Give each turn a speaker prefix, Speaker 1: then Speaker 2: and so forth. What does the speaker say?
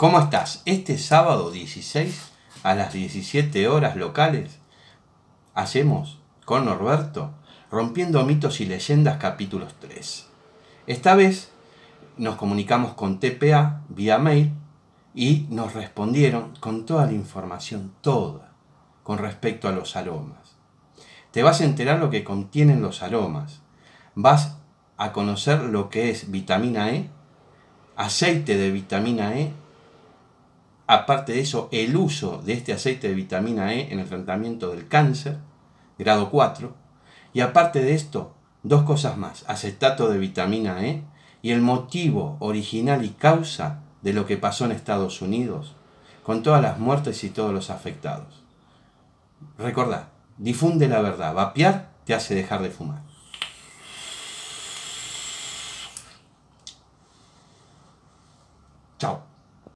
Speaker 1: ¿Cómo estás? Este sábado 16 a las 17 horas locales hacemos con Norberto Rompiendo mitos y leyendas capítulos 3. Esta vez nos comunicamos con TPA vía mail y nos respondieron con toda la información, toda, con respecto a los aromas. Te vas a enterar lo que contienen los aromas. Vas a conocer lo que es vitamina E, aceite de vitamina E Aparte de eso, el uso de este aceite de vitamina E en el tratamiento del cáncer, grado 4. Y aparte de esto, dos cosas más, acetato de vitamina E y el motivo original y causa de lo que pasó en Estados Unidos, con todas las muertes y todos los afectados. Recordad, difunde la verdad, vapear te hace dejar de fumar. Chao.